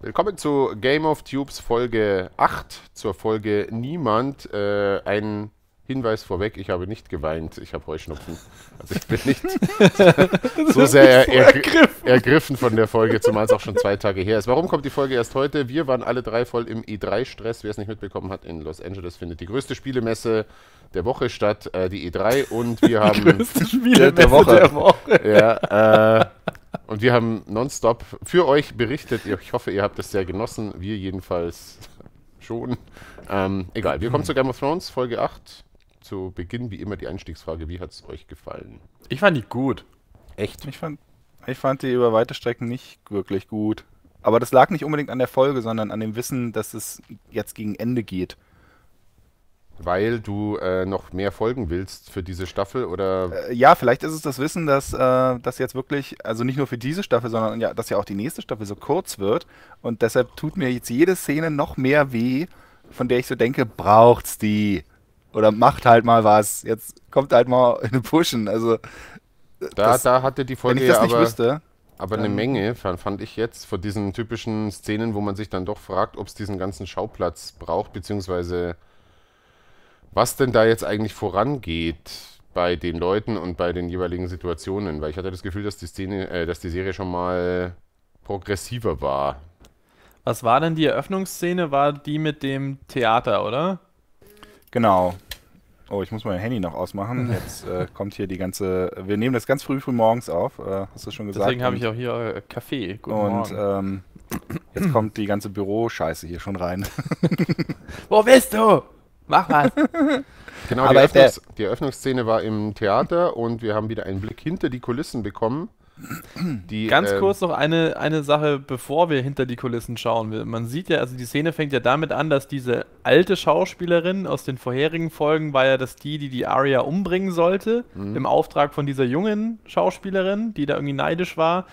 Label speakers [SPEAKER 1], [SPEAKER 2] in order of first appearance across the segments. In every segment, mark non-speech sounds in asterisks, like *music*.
[SPEAKER 1] Willkommen zu Game of Tubes Folge 8, zur Folge Niemand. Äh, ein Hinweis vorweg, ich habe nicht geweint, ich habe Heuschnupfen. Also ich bin nicht *laughs* so sehr er, er, ergriffen von der Folge, zumal es auch schon zwei Tage her ist. Warum kommt die Folge erst heute? Wir waren alle drei voll im E3-Stress. Wer es nicht mitbekommen hat, in Los Angeles findet die größte Spielemesse der Woche statt, äh, die E3. Und wir haben... Die größte Spielemesse der, der Woche. Der Woche. Ja, äh, und wir haben nonstop für euch berichtet. Ich hoffe, ihr habt es sehr genossen. Wir jedenfalls *laughs* schon. Ähm, egal, wir kommen zu Game of Thrones, Folge 8. Zu Beginn, wie immer, die Einstiegsfrage: Wie hat es euch gefallen?
[SPEAKER 2] Ich fand die gut. Echt? Ich fand, ich fand die über weite Strecken nicht wirklich gut. Aber das lag nicht unbedingt an der Folge, sondern an dem Wissen, dass es jetzt gegen Ende geht.
[SPEAKER 1] Weil du äh, noch mehr folgen willst für diese Staffel oder?
[SPEAKER 2] Äh, ja, vielleicht ist es das Wissen, dass äh, das jetzt wirklich, also nicht nur für diese Staffel, sondern ja, dass ja auch die nächste Staffel so kurz wird. Und deshalb tut mir jetzt jede Szene noch mehr weh, von der ich so denke, braucht's die. Oder macht halt mal was. Jetzt kommt halt mal in den Pushen. Also.
[SPEAKER 1] Da, das, da hatte die Folge wenn ich das ja nicht aber, wüsste, aber eine ähm, Menge, fand ich jetzt, von diesen typischen Szenen, wo man sich dann doch fragt, ob es diesen ganzen Schauplatz braucht, beziehungsweise was denn da jetzt eigentlich vorangeht bei den Leuten und bei den jeweiligen Situationen, weil ich hatte das Gefühl, dass die Szene, äh, dass die Serie schon mal progressiver war. Was war denn die Eröffnungsszene? War die mit dem Theater, oder?
[SPEAKER 2] Genau. Oh, ich muss mein Handy noch ausmachen. *laughs* Jetzt äh, kommt hier die ganze. Wir nehmen das ganz früh früh morgens auf. Äh, hast du schon gesagt? Deswegen habe ich auch hier
[SPEAKER 3] äh, Kaffee. Guten und
[SPEAKER 2] ähm,
[SPEAKER 1] jetzt kommt die ganze Büroscheiße hier schon rein.
[SPEAKER 3] *laughs* Wo bist du? mach was. *laughs* Genau, die, Eröffnungs
[SPEAKER 1] die Eröffnungsszene war im Theater und wir haben wieder einen Blick hinter die Kulissen bekommen. Die, Ganz ähm, kurz
[SPEAKER 3] noch eine, eine Sache, bevor wir hinter die Kulissen schauen. Man sieht ja, also die Szene fängt ja damit an, dass diese alte Schauspielerin aus den vorherigen Folgen war ja das die, die die Aria umbringen sollte, mhm. im Auftrag von dieser jungen Schauspielerin, die da irgendwie neidisch war.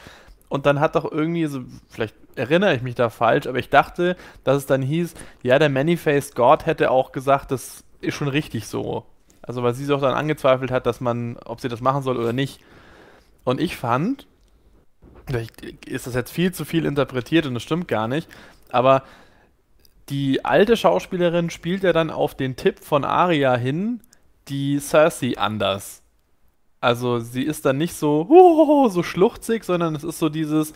[SPEAKER 3] Und dann hat doch irgendwie so, vielleicht erinnere ich mich da falsch, aber ich dachte, dass es dann hieß, ja, der Many-Faced God hätte auch gesagt, das ist schon richtig so. Also weil sie auch dann angezweifelt hat, dass man, ob sie das machen soll oder nicht. Und ich fand, vielleicht ist das jetzt viel zu viel interpretiert und das stimmt gar nicht, aber die alte Schauspielerin spielt ja dann auf den Tipp von Aria hin, die Cersei anders. Also sie ist dann nicht so, oh, so schluchzig, sondern es ist so dieses,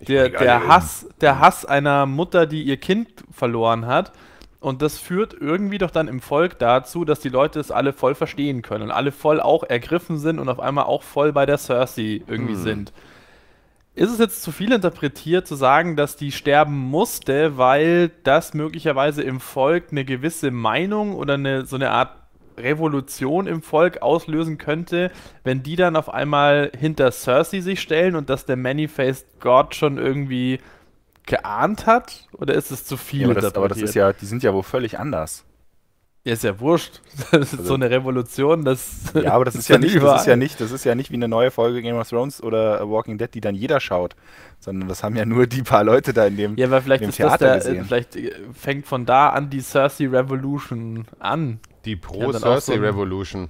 [SPEAKER 3] der, der, Hass, der Hass einer Mutter, die ihr Kind verloren hat. Und das führt irgendwie doch dann im Volk dazu, dass die Leute es alle voll verstehen können und alle voll auch ergriffen sind und auf einmal auch voll bei der Cersei irgendwie hm. sind. Ist es jetzt zu viel interpretiert zu sagen, dass die sterben musste, weil das möglicherweise im Volk eine gewisse Meinung oder eine, so eine Art Revolution im Volk auslösen könnte, wenn die dann auf einmal hinter Cersei sich stellen und dass der many God schon irgendwie geahnt hat? Oder ist es zu viel? Ja, aber, das, aber das, ist ja, die sind ja wohl völlig anders. Ja, ist ja wurscht. *laughs* Das ist also, so eine Revolution, das. Ja, aber das, *laughs* ist, ja nicht, das ist ja nicht, das
[SPEAKER 2] ist ja nicht wie eine neue Folge Game of Thrones oder Walking Dead, die dann jeder schaut, sondern das haben ja nur die paar
[SPEAKER 1] Leute da in dem Ja, aber vielleicht ist das der, äh,
[SPEAKER 3] vielleicht äh, fängt von da an die Cersei Revolution an.
[SPEAKER 1] Die Pro Cersei Revolution.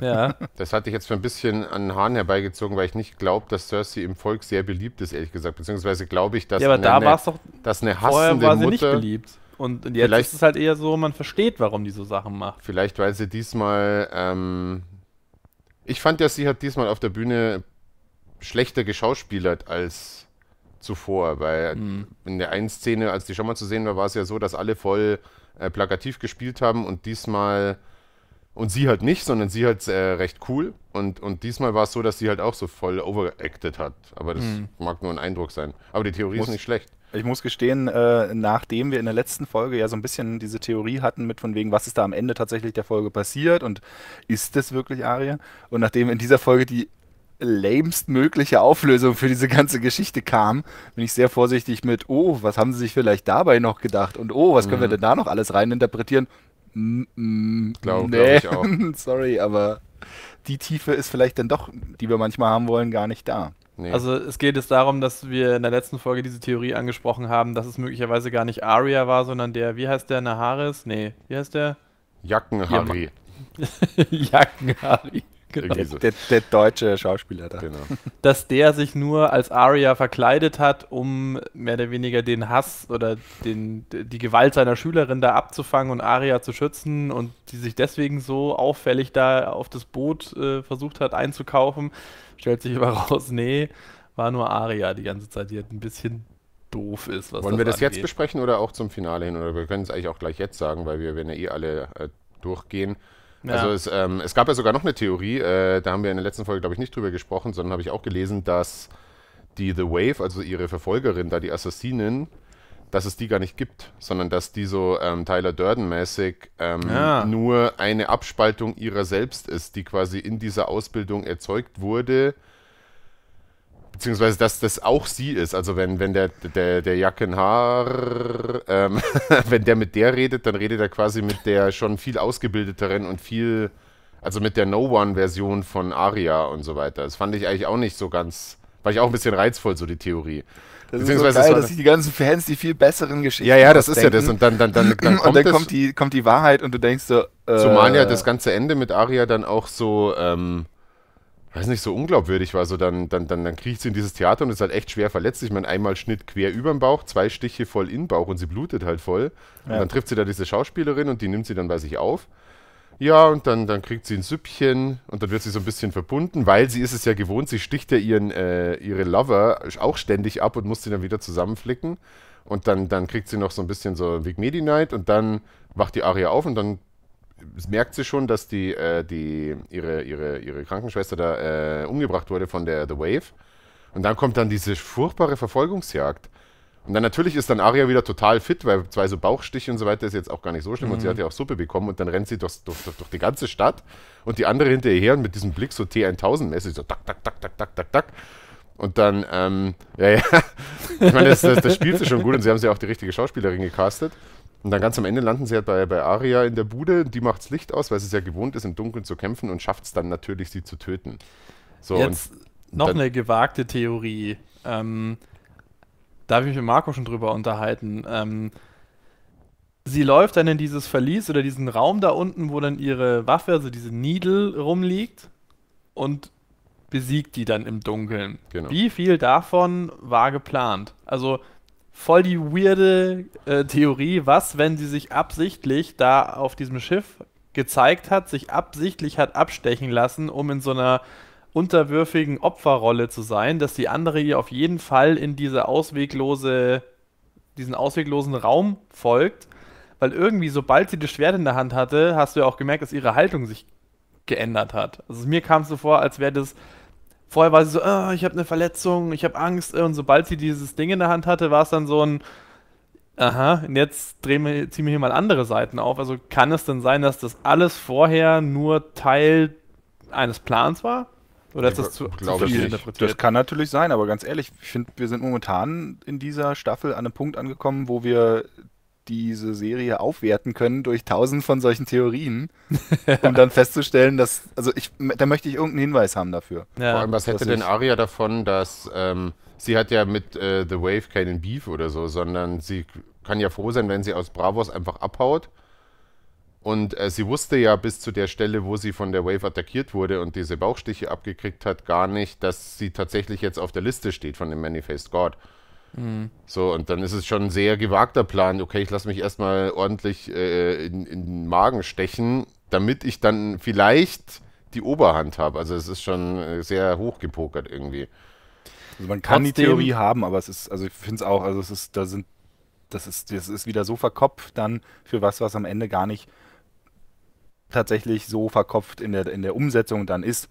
[SPEAKER 1] Ja. *laughs* Das hatte ich jetzt für ein bisschen an den Hahn herbeigezogen, weil ich nicht glaube, dass Cersei im Volk sehr beliebt ist, ehrlich gesagt. Beziehungsweise glaube ich, dass. Ja, aber eine, da ne war es doch. Dass eine hassende war sie Mutter, nicht beliebt. Und, jetzt vielleicht, ist es halt eher so, man versteht, warum die so Sachen macht. Vielleicht, weil sie diesmal. Ähm, ich fand ja, sie hat diesmal auf der Bühne schlechter geschauspielert als zuvor, weil mhm. in der einen Szene, als die schon mal zu sehen war, war es ja so, dass alle voll äh, plakativ gespielt haben und diesmal und sie halt nicht, sondern sie halt äh, recht cool und, und diesmal war es so, dass sie halt auch so voll overacted hat, aber das mhm. mag nur ein Eindruck sein, aber die Theorie Muss, ist nicht schlecht.
[SPEAKER 2] Ich muss gestehen, äh, nachdem wir in der letzten Folge ja so ein bisschen diese Theorie hatten mit von wegen, was ist da am Ende tatsächlich der Folge passiert und ist das wirklich Aria? Und nachdem in dieser Folge die lamest Auflösung für diese ganze Geschichte kam, bin ich sehr vorsichtig mit, oh, was haben sie sich vielleicht dabei noch gedacht und oh, was können mhm. wir denn da noch alles reininterpretieren? Mm, mm, glaube nee. glaub ich auch. *laughs* Sorry, aber die Tiefe ist vielleicht dann doch, die wir manchmal haben wollen, gar nicht da.
[SPEAKER 3] Nee. Also es geht jetzt darum, dass wir in der letzten Folge diese Theorie angesprochen haben, dass es möglicherweise gar nicht Arya war, sondern der, wie heißt der, Naharis? Nee, wie heißt der? Jackenhari. *laughs* Jackenhari genau. so.
[SPEAKER 2] der, der, deutsche Schauspieler da. Genau.
[SPEAKER 3] Dass der sich nur als Arya verkleidet hat, um mehr oder weniger den Hass oder den, die Gewalt seiner Schülerin da abzufangen und Arya zu schützen und die sich deswegen so auffällig da auf das Boot äh, versucht hat einzukaufen, stellt sich aber *laughs* raus, nee, war nur Arya die ganze Zeit, die hat ein bisschen doof ist. Wollen das wir das angeht. jetzt
[SPEAKER 1] besprechen oder auch zum Finale hin? Oder wir können es eigentlich auch gleich jetzt sagen, weil wir, wenn ja eh alle äh, durchgehen, also ja. Also es, ähm, es, gab ja sogar noch eine Theorie, äh, da haben wir in der letzten Folge, glaube ich, nicht drüber gesprochen, sondern habe ich auch gelesen, dass die The Wave, also ihre Verfolgerin, da die Assassinen, dass es die gar nicht gibt, sondern dass die so ähm, Tyler Durden-mäßig ähm, ja. nur eine Abspaltung ihrer selbst ist, die quasi in dieser Ausbildung erzeugt wurde Beziehungsweise, dass das auch sie ist. Also wenn, wenn der, der, der Jackenhaar, ähm, *laughs* wenn der mit der redet, dann redet er quasi mit der schon viel ausgebildeteren und viel, also mit der No-One-Version von Aria und so weiter. Das fand ich eigentlich auch nicht so ganz, war ich auch ein bisschen reizvoll, so die Theorie. Das ist so geil, das dass
[SPEAKER 2] die ganzen Fans die viel besseren Geschichten Ja, ja, das ausdenken. ist ja das. Und dann, dann, dann, *clears throat* dann, kommt, dann kommt,
[SPEAKER 1] die, kommt die Wahrheit und du denkst so. Äh, Zumal ja das ganze Ende mit Aria dann auch so, ähm, weiß nicht, so unglaubwürdig war. So also dann, dann, dann, dann kriecht sie in dieses Theater und ist halt echt schwer verletzt. Ich meine, einmal Schnitt quer über den Bauch, zwei Stiche voll in den Bauch und sie blutet halt voll. Ja. Und dann trifft sie da diese Schauspielerin und die nimmt sie dann bei sich auf. Ja, und dann, dann kriegt sie ein Süppchen und dann wird sie so ein bisschen verbunden, weil sie ist es ja gewohnt, sie sticht ja ihren, äh, ihre Lover auch ständig ab und muss sie dann wieder zusammenflicken. Und dann, dann kriegt sie noch so ein bisschen so Wig Medi Night und dann wacht die Aria auf und dann merkt sie schon, dass die, äh, die, ihre, ihre, ihre Krankenschwester da äh, umgebracht wurde von der The Wave. Und dann kommt dann diese furchtbare Verfolgungsjagd. Und dann natürlich ist dann Aria wieder total fit, weil zwei so Bauchstiche und so weiter ist jetzt auch gar nicht so schlimm. Mhm. Und sie mhm. hat ja auch Suppe bekommen und dann rennt sie durch, durch, durch, die ganze Stadt und die andere hinter ihr her und mit diesem Blick so T1000-mäßig, so tak, tak, tak, tak, tak, tak, tak. Und dann, ähm, *laughs* ja, ja. Ich meine, das, das, das spielt sie schon gut und sie haben sie auch die richtige Schauspielerin gecastet. Und dann ganz am Ende landen sie halt bei, bei Aria in der Bude, die macht das Licht aus, weil sie es ja gewohnt ist, im Dunkeln zu kämpfen und schafft es dann natürlich, sie zu töten. So, Jetzt
[SPEAKER 3] noch eine gewagte Theorie. Ähm, da habe ich mich mit Marco schon drüber unterhalten. Ähm, sie läuft dann in dieses Verlies oder diesen Raum da unten, wo dann ihre Waffe, also diese Needle, rumliegt und besiegt die dann im Dunkeln. Genau. Wie viel davon war geplant? Also voll die weirde äh, Theorie, was, wenn sie sich absichtlich da auf diesem Schiff gezeigt hat, sich absichtlich hat abstechen lassen, um in so einer unterwürfigen Opferrolle zu sein, dass die andere ihr auf jeden Fall in diese ausweglose, diesen ausweglosen Raum folgt, weil irgendwie, sobald sie das Schwert in der Hand hatte, hast du ja auch gemerkt, dass ihre Haltung sich geändert hat. Also mir kam es so vor, als wäre das Vorher war sie so, oh, ich habe eine Verletzung, ich habe Angst. Äh, und sobald sie dieses Ding in der Hand hatte, war es dann so ein, aha, und jetzt drehen wir, ziehen wir hier mal andere Seiten auf. Also kann es denn sein, dass das alles vorher nur Teil eines Plans war? Oder ist das zu, zu viel interpretiert? Das
[SPEAKER 2] kann natürlich sein, aber ganz ehrlich, ich finde, wir sind momentan in dieser Staffel an einem Punkt angekommen, wo wir diese Serie aufwerten können durch tausend von solchen Theorien, um dann festzustellen, dass, also ich, da möchte ich irgendeinen Hinweis haben dafür.
[SPEAKER 1] Ja. Vor allem, was hätte denn Aria davon, dass ähm, sie hat ja mit äh, The Wave keinen Beef oder so, sondern sie kann ja froh sein, wenn sie aus Bravos einfach abhaut. Und äh, sie wusste ja bis zu der Stelle, wo sie von der Wave attackiert wurde und diese Bauchstiche abgekriegt hat, gar nicht, dass sie tatsächlich jetzt auf der Liste steht von dem Manifest God. Mhm. So, und dann ist es schon ein sehr gewagter Plan. Okay, ich lasse mich erstmal ordentlich äh, in, in, den Magen stechen, damit ich dann vielleicht die Oberhand habe. Also es ist schon äh, sehr hochgepokert irgendwie. Also man kann Trotzdem, die Theorie
[SPEAKER 2] haben, aber es ist, also ich finde es auch, also es ist, da sind, das ist, das ist wieder so verkopft dann für was, was am Ende gar nicht tatsächlich so verkopft in der, in der Umsetzung dann ist.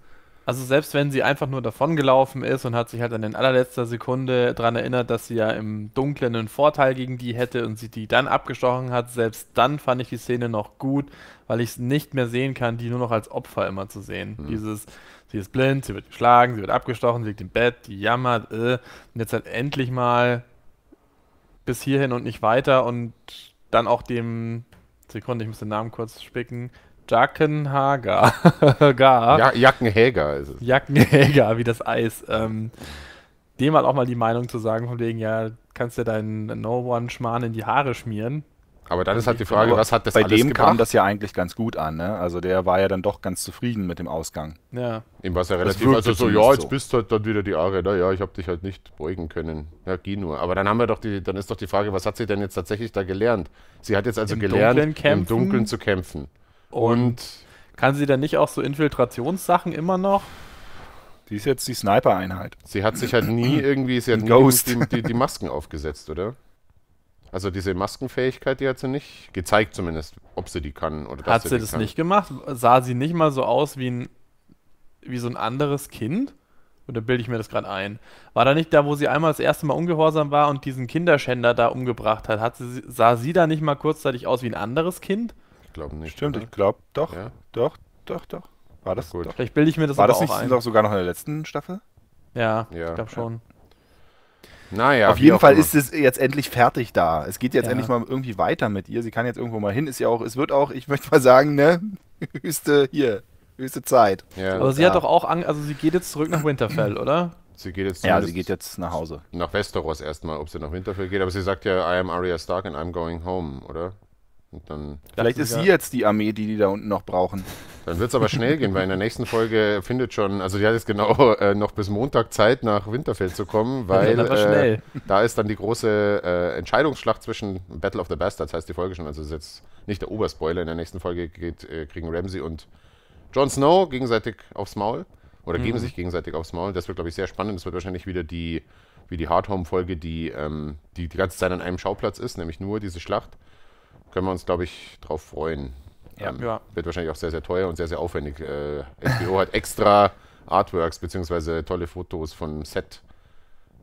[SPEAKER 3] Also selbst wenn sie einfach nur davongelaufen ist und hat sich halt dann in allerletzter Sekunde daran erinnert, dass sie ja im Dunklen einen Vorteil gegen die hätte und sie die dann abgestochen hat, selbst dann fand ich die Szene noch gut, weil ich es nicht mehr sehen kann, die nur noch als Opfer immer zu sehen. Mhm. Dieses, sie ist blind, sie wird geschlagen, sie wird abgestochen, sie liegt im Bett, die jammert, äh, und jetzt halt endlich mal bis hierhin und nicht weiter und dann auch dem, Sekunde, ich muss den Namen kurz spicken, *laughs* Jackenhager. ja,
[SPEAKER 1] Jackenhäger ist es.
[SPEAKER 3] Jackenhäger, wie das Eis. Ähm, dem halt auch mal die Meinung zu sagen, von wegen, ja, kannst du deinen No-One-Schmarrn in die Haare schmieren. Aber dann ist halt die Frage, was hat das Bei dem gebracht? kam das
[SPEAKER 2] ja eigentlich ganz gut an, ne? Also der war ja dann doch ganz zufrieden mit dem Ausgang. Ja. Ihm war es
[SPEAKER 1] ja relativ, also so, ja, jetzt so. bist du halt dann wieder die Aare, naja, ich habe dich halt nicht beugen können. Ja, geh nur. Aber dann haben wir doch die, dann ist doch die Frage, was hat sie denn jetzt tatsächlich da gelernt? Sie hat jetzt also Im gelernt, Dunkeln im Dunkeln zu kämpfen.
[SPEAKER 3] Und, kann sie dann nicht auch so Infiltrationssachen immer noch?
[SPEAKER 1] Die ist jetzt die Sniper-Einheit. Sie hat sich halt nie *clears throat* irgendwie, sie hat Ghost. nie die, die, die Masken aufgesetzt, oder? Also diese Maskenfähigkeit, die hat sie nicht gezeigt zumindest, ob sie die kann oder Hat sie, sie das kann. nicht
[SPEAKER 3] gemacht? Sah sie nicht mal so aus wie ein wie so ein anderes Kind? Oder bilde ich mir das gerade ein? War da nicht da, wo sie einmal das erste Mal ungehorsam war und diesen Kinderschänder da umgebracht hat? hat sie, sah sie da nicht mal kurzzeitig aus wie ein anderes Kind? glaube
[SPEAKER 2] nicht. Stimmt, oder? ich glaube, doch, ja? doch, doch, doch. War das gut? Doch. Vielleicht bilde ich mir das War das nicht auch ein. sogar noch in der letzten Staffel? Ja, ja. ich glaube schon. Naja, auf jeden Fall immer. ist es jetzt endlich fertig da. Es geht jetzt ja. endlich mal irgendwie weiter mit ihr. Sie kann jetzt irgendwo mal hin. Ist ja auch, es wird auch, ich möchte mal sagen, ne, *laughs* höchste hier, höchste Zeit. Ja. Aber sie ja. hat doch
[SPEAKER 3] auch, Angst, also sie geht jetzt zurück nach Winterfell, *clears throat* oder?
[SPEAKER 1] Sie geht jetzt ja, sie geht jetzt nach Hause. Nach Westeros erstmal, ob sie nach Winterfell geht. Aber sie sagt ja, I am Arya Stark and I'm going home, oder? Und dann Vielleicht ist sie jetzt die Armee, die die da unten noch brauchen. Dann wird es aber schnell gehen, weil in der nächsten Folge findet schon, also die hat jetzt genau *laughs* äh, noch bis Montag Zeit, nach Winterfeld zu kommen, weil äh, da ist dann die große äh, Entscheidungsschlacht zwischen Battle of the Bastards, heißt die Folge schon. Also das ist jetzt nicht der Oberspoiler. In der nächsten Folge geht, äh, kriegen Ramsey und Jon Snow gegenseitig aufs Maul oder mhm. geben sich gegenseitig aufs Maul. Das wird, glaube ich, sehr spannend. Das wird wahrscheinlich wieder die, wie die Hardhome-Folge, die, ähm, die die ganze Zeit an einem Schauplatz ist, nämlich nur diese Schlacht können wir uns, glaube ich, drauf freuen. Ja, ähm, ja. Wird wahrscheinlich auch sehr, sehr teuer und sehr, sehr aufwendig. Äh, HBO hat extra Artworks bzw. tolle Fotos vom Set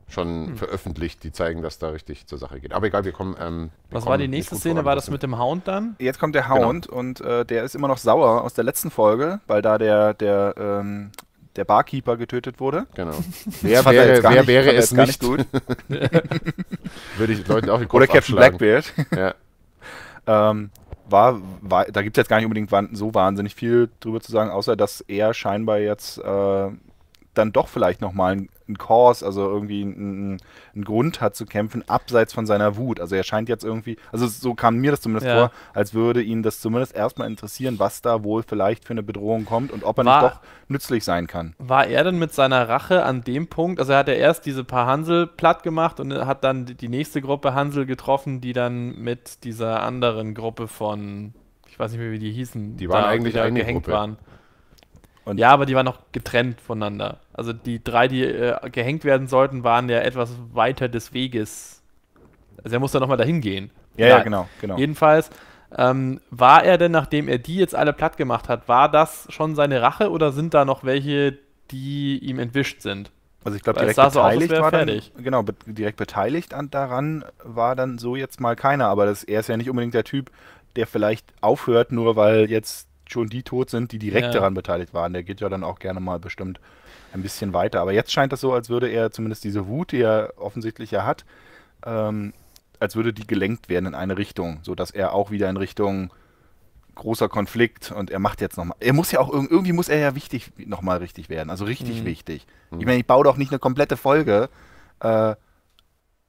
[SPEAKER 1] schon hm. veröffentlicht, die zeigen, dass da richtig zur Sache geht. Aber egal, wir kommen. Ähm, wir Was kommen war die nächste Szene? War das mit dem Hound dann?
[SPEAKER 3] Jetzt kommt der genau. Hound genau. und
[SPEAKER 2] äh, der ist immer noch sauer aus der letzten Folge, weil da der, der, ähm, der Barkeeper getötet wurde. Genau. *laughs* Wer wäre, wer nicht, wäre es nicht? nicht gut? *laughs* Würde ich Leuten auch den Kopf Oder Captain Blackbeard. Ja. Ähm, war, war, da gibt es jetzt gar nicht unbedingt so wahnsinnig viel drüber zu sagen, außer dass er scheinbar jetzt äh, dann doch vielleicht nochmal einen, einen Cause, also irgendwie einen, einen, Grund hat zu kämpfen, abseits von seiner Wut. Also er scheint jetzt irgendwie, also so kam mir das zumindest ja. vor, als würde ihn das zumindest erstmal interessieren, was da wohl vielleicht für eine Bedrohung kommt und ob er war, nicht doch nützlich sein kann.
[SPEAKER 3] War er denn mit seiner Rache an dem Punkt, also er hat ja erst diese paar Hansel platt gemacht und hat dann die nächste Gruppe Hansel getroffen, die dann mit dieser anderen Gruppe von, ich weiß nicht mehr, wie die hießen, die waren eigentlich gehängt Gruppe. waren. Und ja, aber die waren noch getrennt voneinander. Also die drei, die äh, gehängt werden sollten, waren ja etwas weiter des Weges. Also er musste nochmal dahin gehen. Ja, ja, genau, genau. Jedenfalls ähm, war er denn, nachdem er die jetzt alle platt gemacht hat, war das schon seine Rache oder sind da noch welche, die ihm entwischt sind? Also ich glaube, direkt beteiligt so aus, war dann,
[SPEAKER 2] genau, be direkt beteiligt an, daran war dann so jetzt mal keiner, aber das, er ist ja nicht unbedingt der Typ, der vielleicht aufhört, nur weil jetzt schon die tot sind, die direkt ja. daran beteiligt waren. Der geht ja dann auch gerne mal bestimmt ein bisschen weiter. Aber jetzt scheint das so, als würde er zumindest diese Wut, die er offensichtlich ja hat, ähm, als würde die gelenkt werden in eine Richtung, sodass er auch wieder in Richtung großer Konflikt und er macht jetzt nochmal. Er muss ja auch irgendwie muss er ja wichtig nochmal richtig werden, also richtig mhm. wichtig. Ich mhm. meine, ich baue doch nicht eine komplette Folge äh,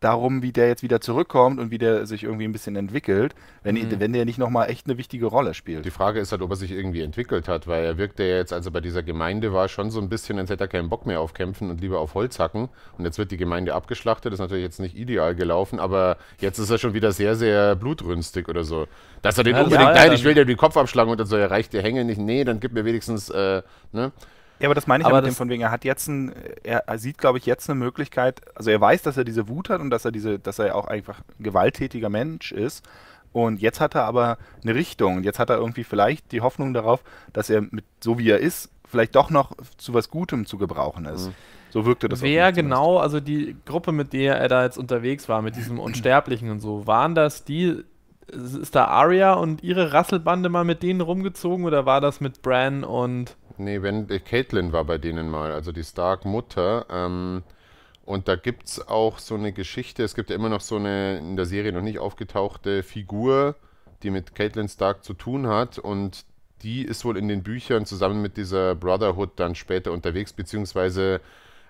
[SPEAKER 2] darum, wie der jetzt wieder zurückkommt und wie der sich irgendwie ein bisschen entwickelt, wenn, mhm. wenn der nicht nochmal echt eine wichtige Rolle spielt. Die
[SPEAKER 1] Frage ist halt, ob er sich irgendwie entwickelt hat, weil er wirkt ja jetzt, als er bei dieser Gemeinde war, schon so ein bisschen, als hätte er keinen Bock mehr auf Kämpfen und lieber auf Holz hacken. Und jetzt wird die Gemeinde abgeschlachtet, das ist natürlich jetzt nicht ideal gelaufen, aber jetzt ist er schon wieder sehr, sehr blutrünstig oder so. Dass er den ja, unbedingt, ja, nein, ich will dir den Kopf abschlagen und dann so, er reicht dir Hänge nicht, nee, dann gib mir wenigstens, äh, ne?
[SPEAKER 2] Ja, aber das meine ich aber ja mit dem von wegen, er hat jetzt ein, er, sieht, glaube ich, jetzt eine Möglichkeit, also er weiß, dass er diese Wut hat und dass er diese, dass er auch einfach ein gewalttätiger Mensch ist. Und jetzt hat er aber eine Richtung. Und jetzt hat er irgendwie vielleicht die Hoffnung darauf, dass er mit so wie er ist, vielleicht doch noch zu was Gutem zu gebrauchen
[SPEAKER 3] ist. Mhm. So wirkte das. Wer genau, also die Gruppe, mit der er da jetzt unterwegs war, mit diesem *clears throat* Unsterblichen und so, waren das die ist da Arya und ihre Rasselbande mal mit
[SPEAKER 1] denen rumgezogen oder war das mit Bran und. Nee, wenn äh, Caitlin war bei denen mal, also die Stark-Mutter. Ähm, und da gibt es auch so eine Geschichte, es gibt ja immer noch so eine in der Serie noch nicht aufgetauchte Figur, die mit Caitlin Stark zu tun hat und die ist wohl in den Büchern zusammen mit dieser Brotherhood dann später unterwegs, beziehungsweise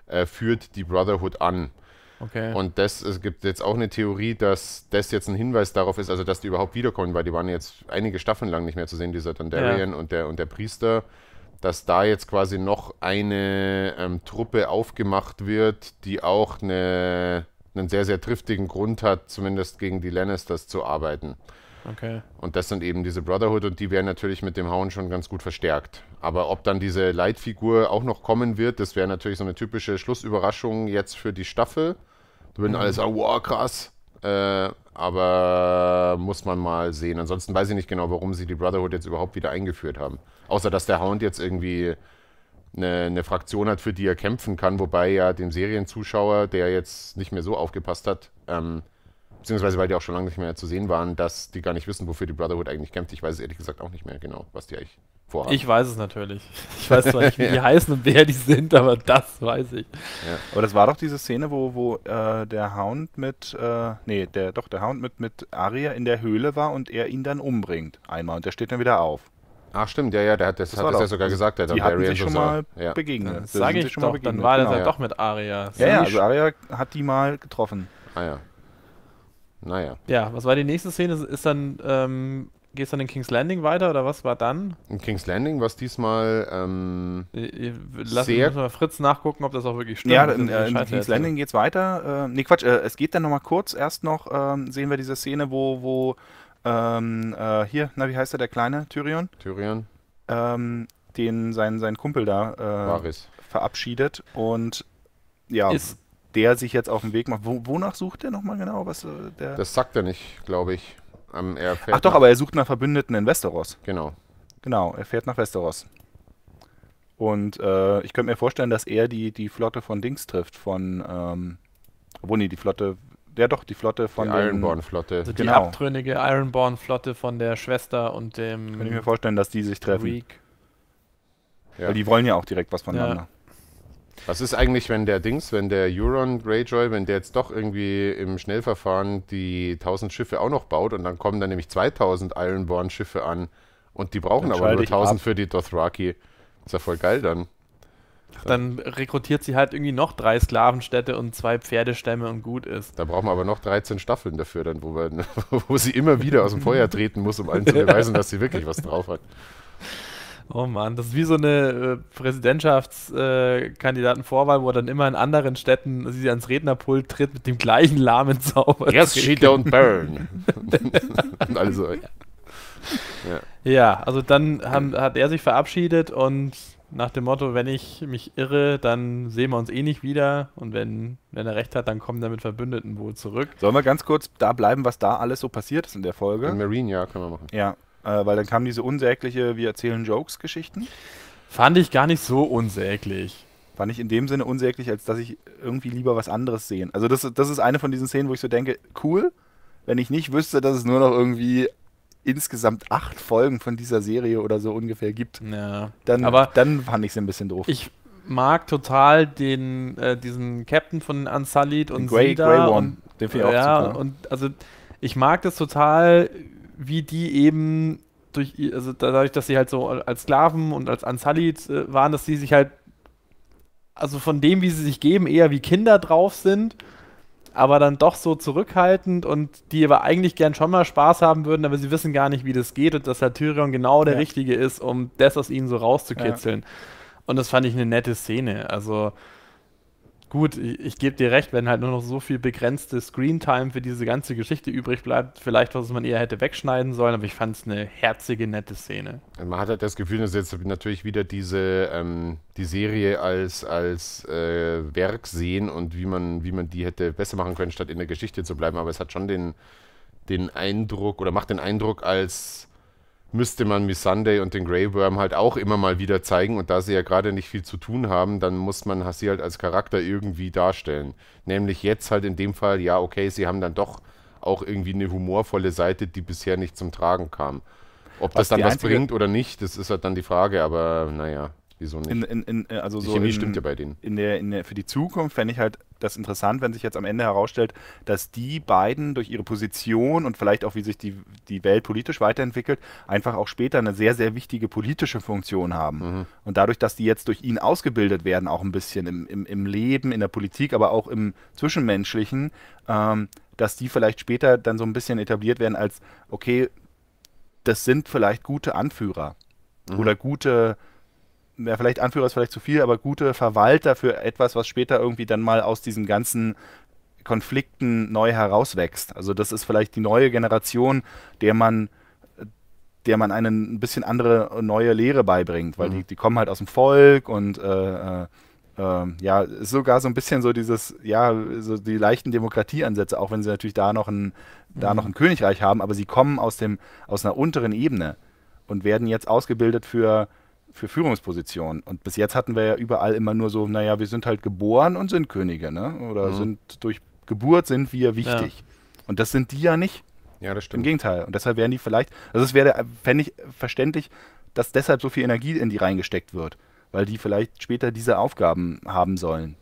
[SPEAKER 1] äh, führt die Brotherhood an. Okay. Und das, es gibt jetzt auch eine Theorie, dass das jetzt ein Hinweis darauf ist, also dass die überhaupt wiederkommen, weil die waren jetzt einige Staffeln lang nicht mehr zu sehen, dieser Dandarian ja. und, der, und der Priester, dass da jetzt quasi noch eine ähm, Truppe aufgemacht wird, die auch eine, einen sehr, sehr triftigen Grund hat, zumindest gegen die Lannisters zu arbeiten. Okay. Und das sind eben diese Brotherhood und die werden natürlich mit dem Hauen schon ganz gut verstärkt. Aber ob dann diese Leitfigur auch noch kommen wird, das wäre natürlich so eine typische Schlussüberraschung jetzt für die Staffel. Da würden mhm. alle sagen, ah, wow, krass. Äh, aber muss man mal sehen. Ansonsten weiß ich nicht genau, warum sie die Brotherhood jetzt überhaupt wieder eingeführt haben. Außer, dass der Hound jetzt irgendwie eine, eine Fraktion hat, für die er kämpfen kann, wobei ja dem Serienzuschauer, der jetzt nicht mehr so aufgepasst hat, ähm, beziehungsweise weil die auch schon lange nicht mehr zu sehen waren, dass die gar nicht wissen, wofür die Brotherhood eigentlich kämpft. Ich weiß es ehrlich gesagt auch nicht mehr genau, was die eigentlich vorhaben. Ich weiß es natürlich.
[SPEAKER 3] *laughs* Ich weiß zwar nicht, wie *laughs* ja. die
[SPEAKER 1] heißen und wer die sind, aber
[SPEAKER 2] das weiß ich. Ja. Aber das war doch diese Szene, wo, wo äh, der Hound mit, äh, nee, der, doch, der Hound mit, mit Aria in der Höhle war und er ihn dann umbringt. Einmal und der steht dann wieder auf.
[SPEAKER 1] Ach stimmt, ja, ja, der hat das, das hat das ja sogar gesagt, der die hatten sich schon mal ja. begegnet. Das sage ich schon doch, begegnet. dann war genau. er doch mit Aria. Ja, ja,
[SPEAKER 3] also
[SPEAKER 2] Aria hat die mal getroffen. Ah ja.
[SPEAKER 3] Naja. Ja, was war die nächste Szene? Ist dann, ähm, geht's dann in King's Landing weiter oder was war dann? In King's Landing was diesmal ähm, äh, äh, Lass sehr... mal Fritz nachgucken, ob das auch wirklich stimmt. Ja, in, äh, in, in King's Landing
[SPEAKER 2] geht es weiter. Äh, nee, Quatsch, äh, es geht dann nochmal kurz. Erst noch ähm, sehen wir diese Szene, wo, wo ähm, äh, hier, na, wie heißt er, der Kleine? Tyrion? Tyrion. Ähm, den sein, sein Kumpel da äh, verabschiedet und ja. Ist, der sich jetzt auf den Weg macht. Wo, wonach sucht der nochmal genau? Was, äh, der das
[SPEAKER 1] sagt er nicht, glaube ich. Um, ähm, Ach doch, aber er sucht nach Verbündeten in Westeros. Genau.
[SPEAKER 2] Genau, er fährt nach Westeros. Und äh, ich könnte mir vorstellen, dass er die, die Flotte von Dings trifft, von, ähm, obwohl nee, die Flotte, ja doch, die Flotte von
[SPEAKER 3] der Ironborn-Flotte. Also genau. die abtrünnige Ironborn-Flotte von der Schwester und dem... Könnte ich mir vorstellen, dass die sich treffen.
[SPEAKER 1] Ja. Weil die wollen ja auch direkt was voneinander. Ja. Was ist eigentlich, wenn der Dings, wenn der Euron Greyjoy, wenn der jetzt doch irgendwie im Schnellverfahren die 1000 Schiffe auch noch baut und dann kommen dann nämlich 2000 Ironborn Schiffe an und die brauchen aber nur 1000 ab. für die Dothraki. Ist ja voll geil dann. dann rekrutiert
[SPEAKER 3] sie halt irgendwie noch drei Sklavenstädte und zwei Pferdestämme und gut ist. Da brauchen wir aber noch 13 Staffeln
[SPEAKER 1] dafür, dann, wo, wir, *laughs* wo sie immer wieder aus dem Feuer *laughs* treten muss, um allen zu beweisen, dass sie wirklich was drauf hat.
[SPEAKER 3] Oh Mann, das ist wie so eine äh, Präsidentschaftskandidatenvorwahl, äh, wo er dann immer in anderen Städten sie ans Rednerpult tritt mit dem gleichen lahmen Zauber. Yes, she don't burn.
[SPEAKER 1] *laughs* also, ja. Ja.
[SPEAKER 3] ja. also dann haben, hat er sich verabschiedet und nach dem Motto, wenn ich mich irre, dann sehen wir uns eh nicht wieder und wenn, wenn er recht hat, dann kommen damit Verbündeten wohl zurück. Sollen wir ganz
[SPEAKER 2] kurz da bleiben, was da alles so passiert ist in der Folge? In Marine, ja, können wir machen. Ja, äh, weil dann kam diese unsägliche Wir erzählen Jokes-Geschichten. Fand ich gar nicht so unsäglich. Fand ich in dem Sinne unsäglich, als dass ich irgendwie lieber was anderes sehe. Also das, das ist eine von diesen Szenen, wo ich so denke, cool, wenn ich nicht wüsste, dass es nur noch irgendwie insgesamt acht Folgen von dieser Serie oder so ungefähr gibt, ja. dann, Aber dann fand ich es ein bisschen doof. Ich
[SPEAKER 3] mag total den, äh, diesen Captain von Unsullied und den Grey, Grey One. Und, den finde ich ja, super. Und also ich mag das total, wie die eben durch, also dadurch, dass sie halt so als Sklaven und als Ansalit äh, waren, dass sie sich halt, also von dem, wie sie sich geben, eher wie Kinder drauf sind, aber dann doch so zurückhaltend und die aber eigentlich gern schon mal Spaß haben würden, aber sie wissen gar nicht, wie das geht und dass halt Tyrion genau der ja. Richtige ist, um das aus ihnen so rauszukitzeln. Ja. Und das fand ich eine nette Szene. Also, gut, ich, ich gebe dir recht, wenn halt nur noch so viel begrenzte Screentime für diese ganze Geschichte übrig bleibt, vielleicht was man eher hätte wegschneiden sollen, aber ich fand es eine herzige, nette Szene.
[SPEAKER 1] Also man hat halt das Gefühl, dass jetzt natürlich wieder diese ähm, die Serie als, als äh, Werk sehen und wie man, wie man die hätte besser machen können, statt in der Geschichte zu bleiben, aber es hat schon den, den Eindruck oder macht den Eindruck als müsste man Miss Sunday und den Grey Worm halt auch immer mal wieder zeigen. Und da sie ja gerade nicht viel zu tun haben, dann muss man sie halt als Charakter irgendwie darstellen. Nämlich jetzt halt in dem Fall, ja, okay, sie haben dann doch auch irgendwie eine humorvolle Seite, die bisher nicht zum Tragen kam. Ob was das dann was bringt oder nicht, das ist halt dann die Frage, aber naja. Wieso nicht? In, in, in, äh, also die Chemie so stimmt ja bei denen.
[SPEAKER 2] Der, der, für die Zukunft fände ich halt das interessant, wenn sich jetzt am Ende herausstellt, dass die beiden durch ihre Position und vielleicht auch, wie sich die, die Welt politisch weiterentwickelt, einfach auch später eine sehr, sehr wichtige politische Funktion haben. Mhm. Und dadurch, dass die jetzt durch ihn ausgebildet werden, auch ein bisschen im, im, im Leben, in der Politik, aber auch im Zwischenmenschlichen, ähm, dass die vielleicht später dann so ein bisschen etabliert werden als, okay, das sind vielleicht gute Anführer mhm. oder gute ja, vielleicht Anführer ist vielleicht zu viel, aber gute Verwalter für etwas, was später irgendwie dann mal aus diesen ganzen Konflikten neu herauswächst. Also das ist vielleicht die neue Generation, der man der man eine ein bisschen andere äh, neue Lehre beibringt, weil mhm. die, die kommen halt aus dem Volk und äh, äh, ähm, ja, ist sogar so ein bisschen so dieses, ja, so die leichten Demokratieansätze, auch wenn sie natürlich da noch ein, da mhm. noch ein Königreich haben, aber sie kommen aus dem, aus einer unteren Ebene und werden jetzt ausgebildet für für Führungspositionen. Und bis jetzt hatten wir ja überall immer nur so, naja, wir sind halt geboren und sind Könige, ne? Oder mhm. sind durch Geburt sind wir wichtig. Ja. Und das sind die ja nicht. Ja, das stimmt. Im Gegenteil. Und deshalb wären die vielleicht, also es wäre, fände ich verständlich, dass deshalb so viel Energie in die reingesteckt wird, weil die vielleicht später diese Aufgaben haben
[SPEAKER 1] sollen.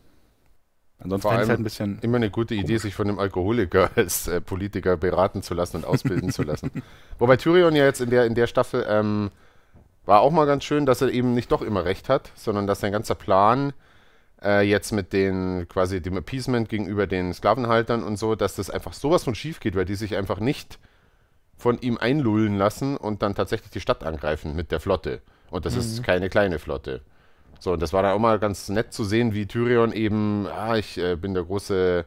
[SPEAKER 1] Ansonsten fände ich halt ein bisschen. Immer eine gute Idee, komisch. sich von einem Alkoholiker *laughs* als äh, Politiker beraten zu lassen und ausbilden zu lassen. *laughs* Wobei Tyrion ja jetzt in der, in der Staffel ähm, war auch mal ganz schön, dass er eben nicht doch immer recht hat, sondern dass sein ganzer Plan äh, jetzt mit den quasi dem Appeasement gegenüber den Sklavenhaltern und so, dass das einfach sowas von schief geht, weil die sich einfach nicht von ihm einlullen lassen und dann tatsächlich die Stadt angreifen mit der Flotte. Und das mhm. ist keine kleine Flotte. So, und das war dann auch mal ganz nett zu sehen, wie Tyrion eben, ah, ich äh, bin der große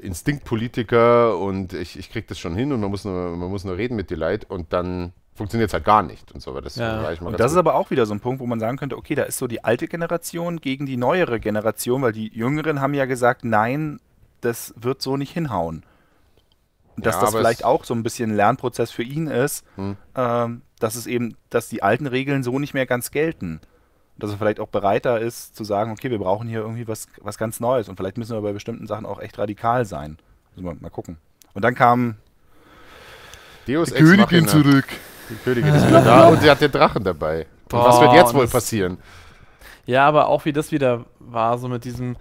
[SPEAKER 1] Instinktpolitiker und ich, ich krieg das schon hin und man muss nur, man muss nur reden mit die Leute und dann funktioniert es halt gar nicht und so.
[SPEAKER 2] Das, ja. und das ist aber auch wieder so ein Punkt, wo man sagen könnte, okay, da ist so die alte Generation gegen die neuere Generation, weil die Jüngeren haben ja gesagt, nein, das wird so nicht hinhauen. Dass ja, das vielleicht auch so ein bisschen ein Lernprozess für ihn ist, hm. ähm, dass es eben, dass die alten Regeln so nicht mehr ganz gelten. Dass er vielleicht auch bereiter ist zu sagen, okay, wir brauchen hier irgendwie was, was ganz Neues und vielleicht müssen wir bei bestimmten Sachen auch echt radikal sein. Also mal, mal gucken. Und dann kam
[SPEAKER 1] Deus die Ex Königin Machina. zurück. Die Königin ist wieder da und sie hat den
[SPEAKER 3] Drachen dabei. und was oh, wird jetzt wohl passieren? Ja, aber auch wie das wieder war, so mit diesem,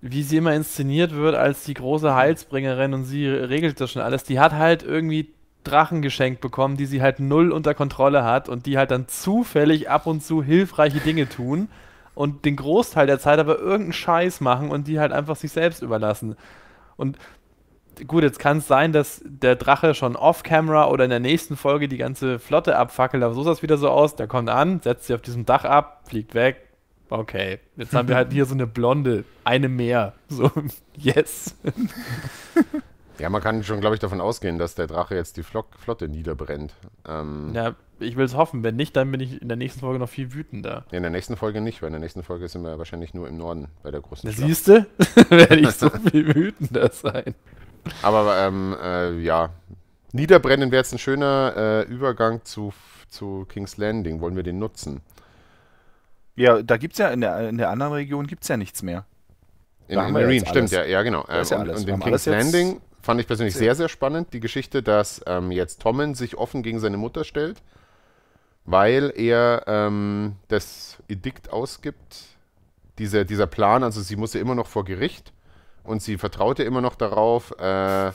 [SPEAKER 3] wie sie immer inszeniert wird als die große Heilsbringerin und sie regelt das schon alles. Die hat halt irgendwie Drachen geschenkt bekommen, die sie halt null unter Kontrolle hat und die halt dann zufällig ab und zu hilfreiche Dinge tun und den Großteil der Zeit aber irgendeinen Scheiß machen und die halt einfach sich selbst überlassen. Und gut, jetzt kann es sein, dass der Drache schon off-camera oder in der nächsten Folge die ganze Flotte abfackelt, aber so sah es wieder so aus. Der kommt an, setzt sich auf diesem Dach ab, fliegt weg. Okay, jetzt haben wir halt hier so eine blonde, eine mehr. So, *laughs* yes.
[SPEAKER 1] Ja, man kann schon, glaube ich, davon ausgehen, dass der Drache jetzt die Flo Flotte niederbrennt. Ähm, ja,
[SPEAKER 3] ich will es hoffen. Wenn nicht, dann bin ich in der nächsten Folge noch viel wütender.
[SPEAKER 1] in der nächsten Folge nicht, weil in der nächsten Folge sind wir wahrscheinlich nur im Norden bei der großen Flotte. Siehst du? Werde ich so *laughs* viel wütender sein. Aber ähm, äh, ja, Niederbrennen wäre jetzt ein schöner äh, Übergang zu, zu King's Landing. Wollen wir den nutzen?
[SPEAKER 2] Ja, da gibt es ja in der, in der anderen Region gibt es ja nichts mehr. In, in Marine, stimmt, ja, ja genau. Ähm, ja und, und den King's Landing
[SPEAKER 1] fand ich persönlich sehr, sehr spannend. Die Geschichte, dass ähm, jetzt Tommen sich offen gegen seine Mutter stellt, weil er ähm, das Edikt ausgibt. Dieser, dieser Plan, also sie muss ja immer noch vor Gericht und sie vertraute immer noch darauf, äh,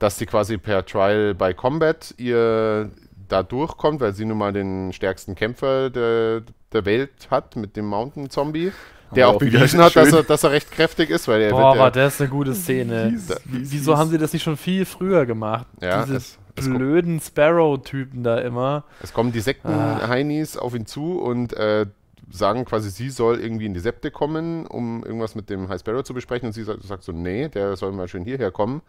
[SPEAKER 1] dass sie quasi per Trial by Combat ihr da durchkommt, weil sie nun mal den stärksten Kämpfer de, der Welt hat mit dem Mountain Zombie. Der auch, auch bewiesen hat, dass er, dass er, recht kräftig ist. Weil der Boah, war das ist eine gute Szene. Wie's, Wieso wie's. haben
[SPEAKER 3] sie das nicht schon viel früher gemacht?
[SPEAKER 1] Ja, Diese es, es blöden Sparrow-Typen da immer. Es kommen die Sekten-Heinis auf ihn zu und äh, sagen quasi, sie soll irgendwie in die Septe kommen, um irgendwas mit dem High Sparrow zu besprechen. Und sie sagt, sagt so, nee, der soll mal schön hierher kommen.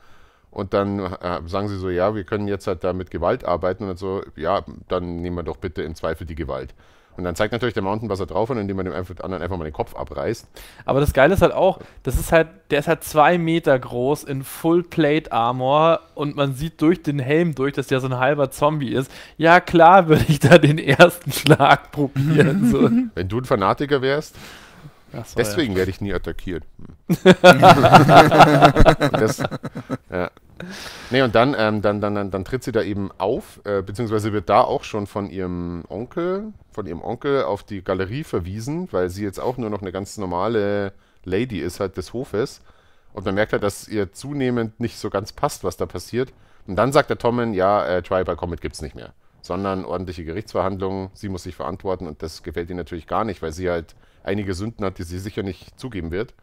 [SPEAKER 1] Und dann äh, sagen sie so, ja, wir können jetzt halt da mit Gewalt arbeiten. Und so, ja, dann nehmen wir doch bitte im Zweifel die Gewalt. Und dann zeigt natürlich der Mountain, was er drauf hat, indem man dem anderen einfach mal den Kopf abreißt. Aber das Geile ist halt auch, das ist halt, der ist halt zwei Meter groß in Full Plate
[SPEAKER 3] Armor und man sieht durch den Helm durch, dass der so ein halber Zombie ist. Ja, klar würde
[SPEAKER 1] ich da den ersten Schlag *laughs* probieren. So. *laughs* Wenn du ein Fanatiker wärst. So, Deswegen ja. werde ich nie attackiert. Hm. *laughs* das, ja. Nee, und dann, ähm, dann, dann, dann, dann, tritt sie da eben auf, äh, beziehungsweise wird da auch schon von ihrem Onkel, von ihrem Onkel auf die Galerie verwiesen, weil sie jetzt auch nur noch eine ganz normale Lady ist halt des Hofes. Und man merkt halt, dass ihr zunehmend nicht so ganz passt, was da passiert. Und dann sagt der Tommen, ja, äh, Trial by Comet gibt's nicht mehr, sondern ordentliche Gerichtsverhandlungen, sie muss sich verantworten und das gefällt ihr natürlich gar nicht, weil sie halt einige Sünden hat, die sie sicher nicht zugeben wird.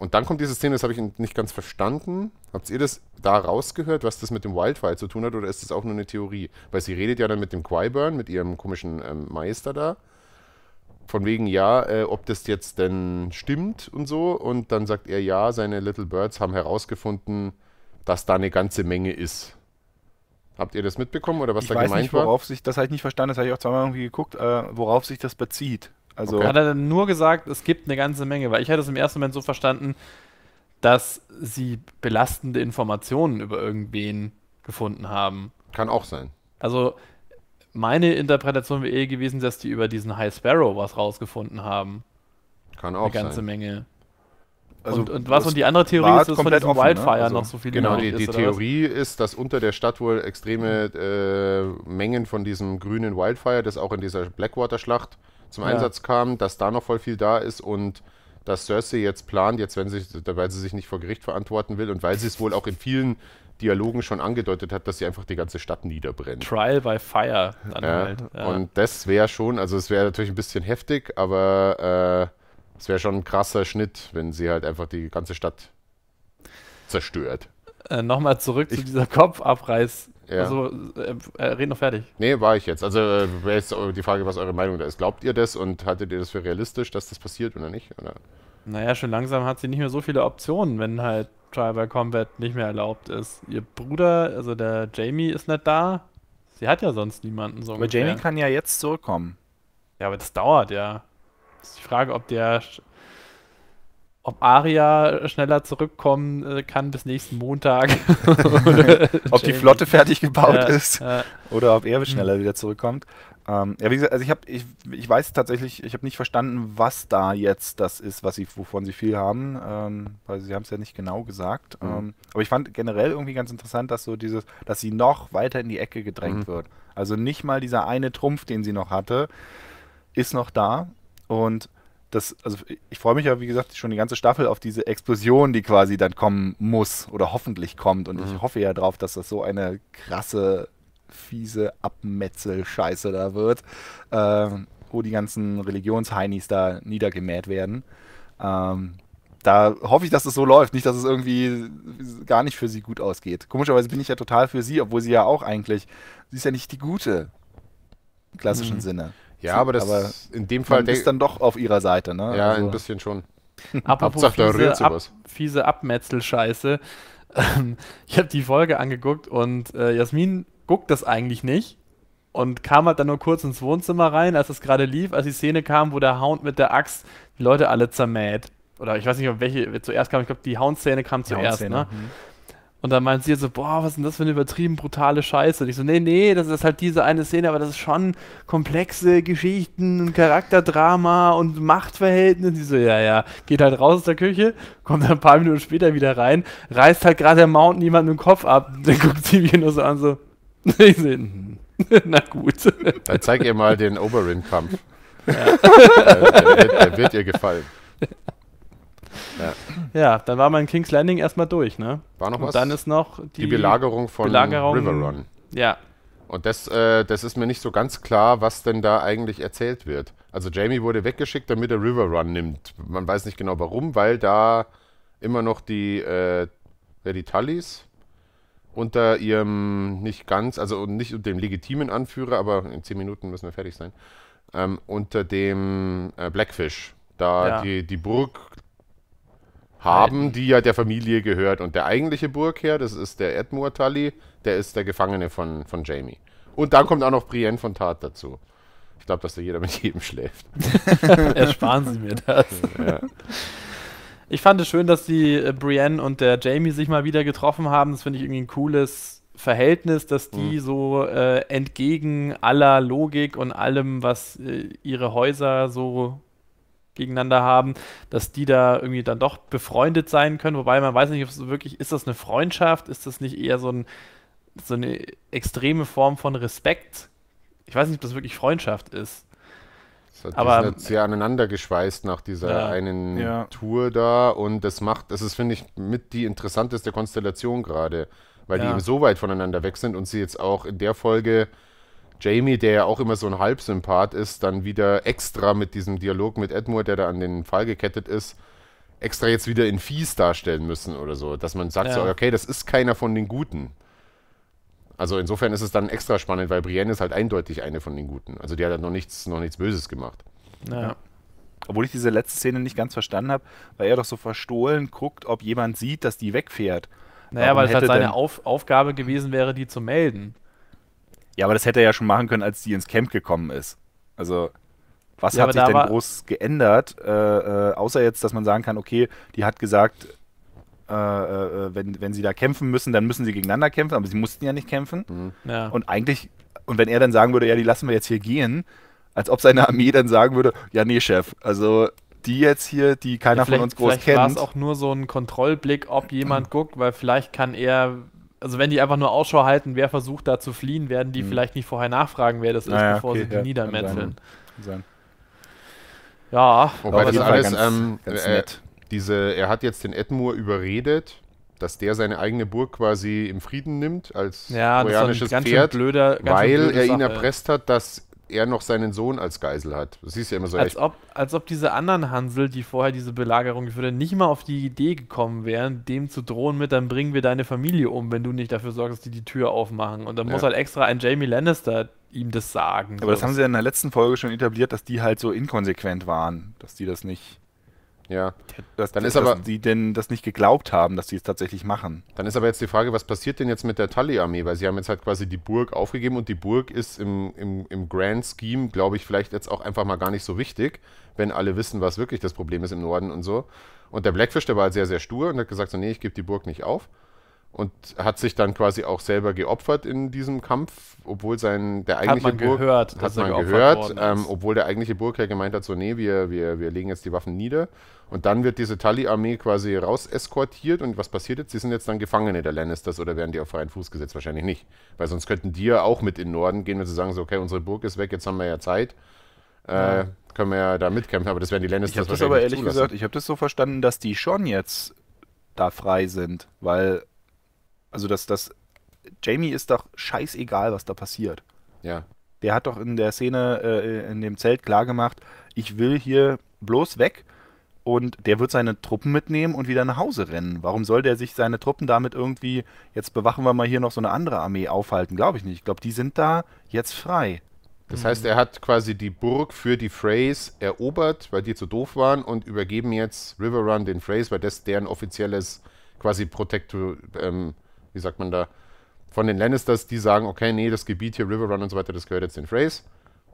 [SPEAKER 1] Und dann kommt diese Szene, das habe ich nicht ganz verstanden. Habt ihr das da rausgehört, was das mit dem Wildfire zu tun hat, oder ist das auch nur eine Theorie? Weil sie redet ja dann mit dem Quiburn, mit ihrem komischen ähm, Meister da. Von wegen, ja, äh, ob das jetzt denn stimmt und so. Und dann sagt er, ja, seine Little Birds haben herausgefunden, dass da eine ganze Menge ist. Habt ihr das mitbekommen oder was ich da gemeint nicht, worauf war? Sich,
[SPEAKER 3] das habe ich nicht verstanden, das habe ich auch zweimal irgendwie geguckt, äh, worauf sich das bezieht. Also okay. Hat er dann nur gesagt, es gibt eine ganze Menge, weil ich hatte es im ersten Moment so verstanden, dass sie belastende Informationen über irgendwen gefunden haben. Kann auch sein. Also meine Interpretation wäre eh gewesen, dass die über diesen High Sparrow was rausgefunden haben.
[SPEAKER 1] Kann auch sein. Eine ganze sein. Menge.
[SPEAKER 3] Also und, und was und die andere Theorie ist, dass von diesem offen, ne? Wildfire also noch so
[SPEAKER 2] viel Genau, die, die ist, Theorie
[SPEAKER 1] ist, dass unter der Stadt wohl extreme äh, Mengen von diesem grünen Wildfire, das auch in dieser Blackwater-Schlacht zum ja. Einsatz kam, dass da noch voll viel da ist und dass Cersei jetzt plant, jetzt wenn sie, weil sie sich nicht vor Gericht verantworten will und weil sie es wohl auch in vielen Dialogen schon angedeutet hat, dass sie einfach die ganze Stadt niederbrennt. Trial by Fire. Dann ja, halt. ja. Und das wäre schon, also es wäre natürlich ein bisschen heftig, aber äh, es wäre schon ein krasser Schnitt, wenn sie halt einfach die ganze Stadt zerstört.
[SPEAKER 3] Äh, Nochmal zurück ich, zu dieser Kopfabreiß. Ja. Also,
[SPEAKER 1] äh, äh, red noch fertig. Nee, war ich jetzt. Also, äh, jetzt die Frage, was eure Meinung da ist. Glaubt ihr das und haltet ihr das für realistisch, dass das passiert oder nicht? Oder?
[SPEAKER 3] Naja, schon langsam hat sie nicht mehr so viele Optionen, wenn halt Trial by Combat nicht mehr erlaubt ist. Ihr Bruder, also der Jamie, ist nicht da. Sie hat ja sonst niemanden so. Aber ungefähr. Jamie kann ja jetzt zurückkommen. Ja, aber das dauert ja. Das ist die Frage, ob der ob Aria schneller zurückkommen äh, kann bis nächsten Montag. *laughs* *laughs* ob die Flotte fertig gebaut ja, ist ja.
[SPEAKER 2] oder ob er hm. schneller wieder zurückkommt. Ähm, ja, wie gesagt, also ich, hab, ich, ich weiß tatsächlich, ich habe nicht verstanden, was da jetzt das ist, was sie, wovon sie viel haben, ähm, weil sie haben es ja nicht genau gesagt. Mhm. Ähm, aber ich fand generell irgendwie ganz interessant, dass so dieses, dass sie noch weiter in die Ecke gedrängt mhm. wird. Also nicht mal dieser eine Trumpf, den sie noch hatte, ist noch da und das, also ich freue mich ja, wie gesagt, schon die ganze Staffel auf diese Explosion, die quasi dann kommen muss oder hoffentlich kommt. Und mhm. ich hoffe ja drauf, dass das so eine krasse, fiese Abmetzel-Scheiße da wird, äh, wo die ganzen Religionsheinis da niedergemäht werden. Ähm, da hoffe ich, dass es so läuft, nicht, dass es irgendwie gar nicht für sie gut ausgeht. Komischerweise bin ich ja total für sie, obwohl sie ja auch eigentlich, sie ist ja nicht die Gute im klassischen mhm. Sinne. Ja, aber, das aber in dem Fall. ist dann doch auf ihrer Seite, ne? Ja, also.
[SPEAKER 1] ein bisschen schon. Apropos fiese, ab,
[SPEAKER 3] fiese Abmetzel-Scheiße. *laughs* Ähm, ich habe die Folge angeguckt und äh, Jasmin guckt das eigentlich nicht und kam halt dann nur kurz ins Wohnzimmer rein, als es gerade lief, als die Szene kam, wo der Hound mit der Axt die Leute alle zermäht. Oder ich weiß nicht, welche zuerst kam. Ich glaube, die Hound-Szene kam zuerst. ne? Mhm. Und dann meint sie so, boah, was ist denn das für eine übertrieben brutale Scheiße? Und ich so, nee, nee, das ist halt diese eine Szene, aber das ist schon komplexe Geschichten und Charakterdrama und Machtverhältnisse. Die so, ja, ja, geht halt raus aus der Küche, kommt dann ein paar Minuten später wieder rein, reißt halt gerade der Mountain jemanden den Kopf ab. *laughs* Dann guckt sie mir nur so an, so, *laughs* ich so, hm, *laughs* na gut. Dann zeig ihr mal den
[SPEAKER 1] oberin kampf Ja. Äh, der, der, der wird ihr gefallen. Ja.
[SPEAKER 3] ja, dann war man in King's Landing erstmal durch, ne? War noch Und was? dann ist noch die, die Belagerung von Belagerung, Riverrun.
[SPEAKER 1] Ja. Und das, äh, das ist mir nicht so ganz klar, was denn da eigentlich erzählt wird. Also Jamie wurde weggeschickt, damit er Riverrun nimmt. Man weiß nicht genau warum, weil da immer noch die, äh, die Tullys unter ihrem nicht ganz, also nicht unter dem legitimen Anführer, aber in zehn Minuten müssen wir fertig sein, ähm, unter dem äh, Blackfish da ja. die, die Burg haben, die ja der Familie gehört. Und der eigentliche Burgherr, das ist der Edmur Tully, der ist der Gefangene von, von Jamie. Und dann kommt auch noch Brienne von Tart dazu. Ich glaube, dass da jeder mit jedem schläft. *laughs* Ersparen Sie mir das. Ja.
[SPEAKER 3] Ich fand es schön, dass die äh, Brienne und der Jamie sich mal wieder getroffen haben. Das finde ich irgendwie ein cooles Verhältnis, dass die mhm. so äh, entgegen aller Logik und allem, was äh, ihre Häuser so gegeneinander haben, dass die da irgendwie dann doch befreundet sein können. Wobei man weiß nicht, ob es wirklich ist das eine Freundschaft, ist das nicht eher so, ein, so eine extreme Form von Respekt? Ich weiß nicht, ob das wirklich Freundschaft ist. Das hat aber
[SPEAKER 1] sehr aneinander geschweißt nach dieser ja, einen ja. Tour da und das macht, das ist finde ich mit die interessanteste Konstellation gerade, weil ja. die eben so weit voneinander weg sind und sie jetzt auch in der Folge Jamie, der ja auch immer so ein Halbsympath ist, dann wieder extra mit diesem Dialog mit Edmure, der da an den Fall gekettet ist, extra jetzt wieder in Fies darstellen müssen oder so. Dass man sagt ja. so, okay, das ist keiner von den Guten. Also insofern ist es dann extra spannend, weil Brienne ist halt eindeutig eine von den Guten. Also die hat halt noch nichts, noch nichts Böses gemacht. Ja. ja. Obwohl ich diese letzte Szene
[SPEAKER 2] nicht ganz verstanden habe, weil er doch so verstohlen guckt, ob jemand sieht, dass die wegfährt. Naja, Warum weil es halt seine
[SPEAKER 3] Auf Aufgabe gewesen wäre, die zu melden. Ja, aber das hätte er ja schon machen können, als
[SPEAKER 2] die ins Camp gekommen ist. Also, was ja, hat sich denn groß geändert? Äh, äh, außer jetzt, dass man sagen kann, okay, die hat gesagt, äh, äh, äh, wenn, wenn sie da kämpfen müssen, dann müssen sie gegeneinander kämpfen, aber sie mussten ja nicht kämpfen. Mhm. Ja. Und eigentlich, und wenn er dann sagen würde, ja, die lassen wir jetzt hier gehen, als ob seine Armee dann sagen würde, ja, nee, Chef, also die jetzt hier, die keiner ja, von uns groß vielleicht kennt. Vielleicht war es
[SPEAKER 3] auch nur so ein Kontrollblick, ob jemand *clears throat* guckt, weil vielleicht kann er also wenn die einfach nur Ausschau halten, wer versucht da zu fliehen, werden die hm. vielleicht nicht vorher nachfragen, wer das
[SPEAKER 2] ist, bevor okay, sie die ja, niedermetzeln.
[SPEAKER 1] Ja. Wobei das alles, ganz, ähm, ganz äh, diese, er hat jetzt den Edmur überredet, dass der seine eigene Burg quasi im Frieden nimmt als ja, trojanisches Pferd, blöder, weil er ihn erpresst hat, dass er noch seinen Sohn als Geisel hat. Das ist ja immer so. Als,
[SPEAKER 3] ob, als ob diese anderen Hansel, die vorher diese Belagerung geführt haben, nicht mal auf die Idee gekommen wären, dem zu drohen mit, dann bringen wir deine Familie um, wenn du nicht dafür sorgst, dass die die Tür aufmachen. Und dann ja. muss halt extra ein Jamie Lannister ihm das sagen. Aber so. das haben sie
[SPEAKER 2] ja in der letzten Folge schon etabliert, dass die halt so inkonsequent waren, dass die das nicht
[SPEAKER 1] ja. Dass, dann dass, aber, dass
[SPEAKER 2] die denn das nicht geglaubt haben, dass sie es tatsächlich machen.
[SPEAKER 1] Dann ist aber jetzt die Frage, was passiert denn jetzt mit der Tully-Armee? Weil sie haben jetzt halt quasi die Burg aufgegeben und die Burg ist im, im, im Grand Scheme, glaube ich, vielleicht jetzt auch einfach mal gar nicht so wichtig, wenn alle wissen, was wirklich das Problem ist im Norden und so. Und der Blackfish, der war halt sehr, sehr stur und hat gesagt: So, nee, ich gebe die Burg nicht auf und hat sich dann quasi auch selber geopfert in diesem Kampf, obwohl sein der eigentliche hat man Burg, gehört, hat man gehört, ähm, obwohl der eigentliche Burgherr gemeint hat so nee wir, wir, wir legen jetzt die Waffen nieder und dann wird diese Tully Armee quasi raus eskortiert und was passiert jetzt? Sie sind jetzt dann Gefangene der Lannisters oder werden die auf freien Fuß gesetzt? Wahrscheinlich nicht, weil sonst könnten die ja auch mit in den Norden gehen, wenn sie sagen so okay unsere Burg ist weg, jetzt haben wir ja Zeit. Äh, können wir ja da mitkämpfen, aber das werden die Lannisters ich wahrscheinlich Ich habe das aber ehrlich zulassen. gesagt,
[SPEAKER 2] ich habe das so verstanden, dass die schon jetzt da frei sind, weil also das, das Jamie ist doch scheißegal, was da passiert. Ja. Der hat doch in der Szene äh, in dem Zelt klargemacht, ich will hier bloß weg und der wird seine Truppen mitnehmen und wieder nach Hause rennen. Warum soll der sich seine Truppen damit irgendwie, jetzt bewachen wir mal hier noch so eine andere Armee aufhalten? Glaube ich nicht. Ich glaube, die sind da jetzt frei.
[SPEAKER 1] Das heißt, er hat quasi die Burg für die Freys erobert, weil die zu doof waren und übergeben jetzt Riverrun den Freys, weil das deren offizielles quasi Protektor, ähm, wie sagt man da, von den Lannisters, die sagen, okay, nee, das Gebiet hier, Riverrun und so weiter, das gehört jetzt den Freys.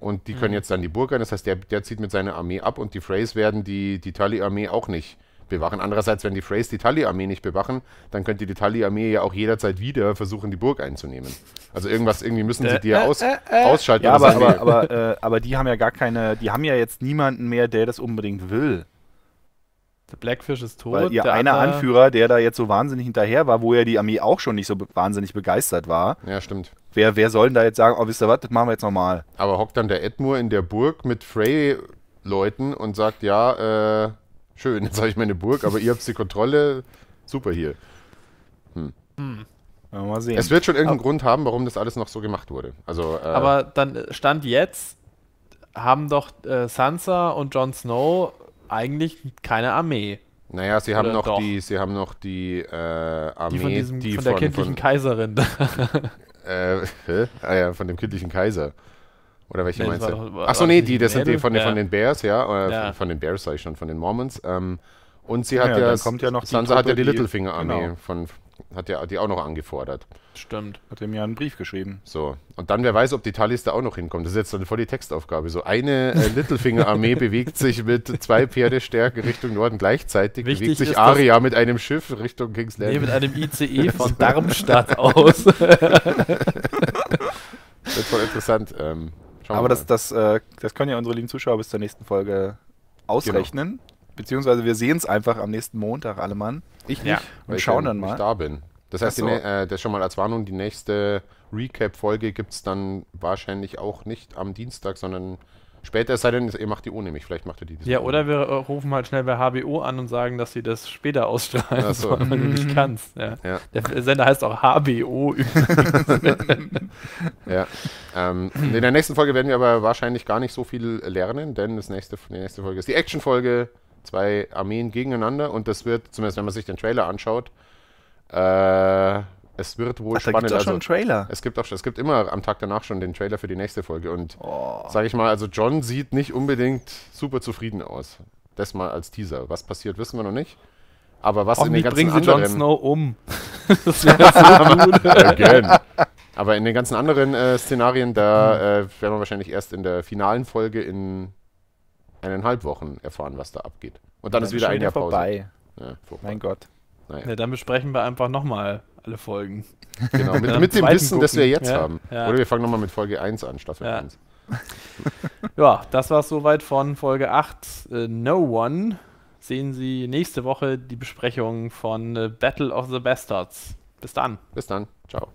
[SPEAKER 1] Und die mhm. können jetzt dann die Burg an. Das heißt, der, der zieht mit seiner Armee ab und die Freys werden die, die Tully-Armee auch nicht bewachen. Andererseits, wenn die Freys die Tully-Armee nicht bewachen, dann könnte die Tully-Armee ja auch jederzeit wieder versuchen, die Burg einzunehmen. Also irgendwas, irgendwie müssen sie äh, die ja äh, aus, äh, äh, äh. ausschalten. Ja, aber, aber, aber,
[SPEAKER 2] äh, aber die haben ja gar keine, die haben ja jetzt niemanden mehr, der das unbedingt will.
[SPEAKER 3] Der Blackfish ist tot. Weil ihr der einer Anführer,
[SPEAKER 2] der da jetzt so wahnsinnig hinterher war, wo ja die Armee auch schon nicht so wahnsinnig begeistert war. Ja, stimmt.
[SPEAKER 1] Wer, wer soll denn da jetzt sagen, oh, wisst ihr was, das machen wir jetzt nochmal. Aber hockt dann der Edmur in der Burg mit Frey-Leuten und sagt, ja, äh, schön, jetzt habe ich meine Burg, aber ihr habt die Kontrolle, super hier. Hm. hm. Ja, mal sehen. Es wird schon irgendeinen aber, Grund haben, warum das alles noch so gemacht wurde. Also, äh, aber
[SPEAKER 3] dann stand jetzt, haben doch äh, Sansa und Jon Snow eigentlich keine Armee. Naja, sie haben Oder noch doch. die,
[SPEAKER 1] sie haben noch die äh, Armee, die von, diesem, die von der von, kindlichen von, Kaiserin. *laughs* äh, hä? Ah ja, von dem kindlichen Kaiser. Oder welche nee, meinst du? Achso, nee, die, das sind die von, ja. von den Bears, ja. Äh, ja. Von, von den Bears, sag ich schon, von den Mormons. Ähm, und sie hat ja, ja, ja Sansa Truppe, hat ja die, die Littlefinger-Armee genau. von hat ja die auch noch angefordert. Stimmt, hat er mir einen Brief geschrieben. So, und dann wer weiß, ob die Talis da auch noch hinkommen. Das ist jetzt so eine volle Textaufgabe. So eine äh, Littlefinger-Armee *laughs* bewegt sich mit zwei Pferdestärken Richtung Norden gleichzeitig. Wichtig bewegt sich Aria mit einem Schiff Richtung King's Landing. Nee, mit einem ICE *laughs* von Darmstadt aus. *laughs* das wird voll interessant. Ähm,
[SPEAKER 2] Aber das, das, äh, das können ja unsere lieben Zuschauer bis zur nächsten Folge genau. ausrechnen. Genau beziehungsweise wir sehen es einfach am nächsten Montag, alle Mann. Ich nicht. Ja. und schauen dann mal. Ich da bin. Das heißt, so.
[SPEAKER 1] die, äh, das schon mal als Warnung, die nächste Recap-Folge gibt es dann wahrscheinlich auch nicht am Dienstag, sondern später, es sei denn, ihr macht die ohne mich. Vielleicht macht ihr die.
[SPEAKER 3] Ja, oder wir äh, rufen halt schnell bei HBO an und sagen, dass sie das später ausstrahlen Ach so. sollen, weil du nicht mhm. kannst. Ja. Ja. Der Sender
[SPEAKER 1] heißt auch HBO übrigens. *laughs* *laughs* ja. Ähm, in der nächsten Folge werden wir aber wahrscheinlich gar nicht so viel lernen, denn das nächste, die nächste Folge ist die Action-Folge zwei Armeen gegeneinander und das wird, zumindest wenn man sich den Trailer anschaut, äh, es wird wohl Ach, spannend. Es gibt auch also schon einen Trailer. Es gibt, auch, es gibt immer am Tag danach schon den Trailer für die nächste Folge. Und oh. sage ich mal, also John sieht nicht unbedingt super zufrieden aus. Das mal als Teaser. Was passiert, wissen wir noch nicht. Aber was Auch in den ganzen bringen sie anderen... Jon Snow um. *laughs* das wäre so gut. Aber in den ganzen anderen äh, Szenarien, da äh, werden wir wahrscheinlich erst in der finalen Folge in eineinhalb Wochen erfahren, was da abgeht. Und dann, dann ist wieder ein Jahr Pause. Vorbei. Ja, vorbei. Mein Gott. Naja.
[SPEAKER 3] Ja, dann besprechen wir einfach nochmal alle Folgen. Genau, mit, *laughs* mit dem Wissen, gucken. das wir jetzt ja, haben. Oder wir
[SPEAKER 1] fangen nochmal mit Folge 1 an, Staffel ja. 1.
[SPEAKER 3] *laughs* ja, das war es soweit von Folge 8. Uh, äh, no One. Sehen Sie nächste Woche die Besprechung von uh, Battle of the Bastards. Bis dann. Bis dann. Ciao.